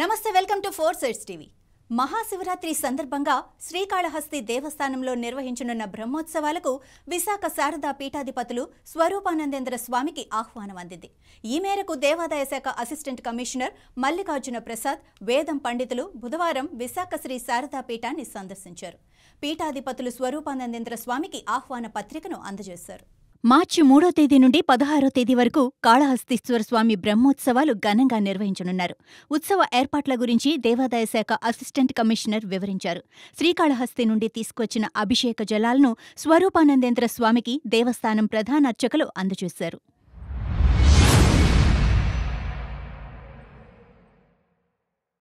నమస్తే welcome to four sides TV Mahashivratri సందర్భంగా శ్రీకాళహస్తి దేవస్థానంలో నిర్వహించనున్న బ్రహ్మోత్సవాలకు విశాఖ శారదా పీఠాధిపతులు స్వరూపానందేంద్ర స్వామికి ఆహ్వానం అందింది ఈ మేరకు దేవాదాయ శాఖ అసిస్టెంట్ కమిషనర్ మల్లికార్జున ప్రసాద్ వేదం పండితులు బుధవారం విశాఖ శ్రీ శారదా పీఠాన్ని సందర్శించారు పీఠాధిపతులు స్వరూపానందేంద్ర స్వామికి ఆహ్వాన పత్రికను అందజేశారు మార్చి మూడో తేదీ నుండి పదహారో తేదీ వరకు కాళహస్తీశ్వర స్వామి బ్రహ్మోత్సవాలు ఘనంగా నిర్వహించనున్నారు ఉత్సవ ఏర్పాట్ల గురించి దేవాదాయ శాఖ అసిస్టెంట్ కమిషనర్ వివరించారు శ్రీకాళహస్తి నుండి తీసుకొచ్చిన అభిషేక జలాలను స్వరూపానందేంద్ర స్వామికి దేవస్థానం ప్రధానార్చకులు అందజేశారు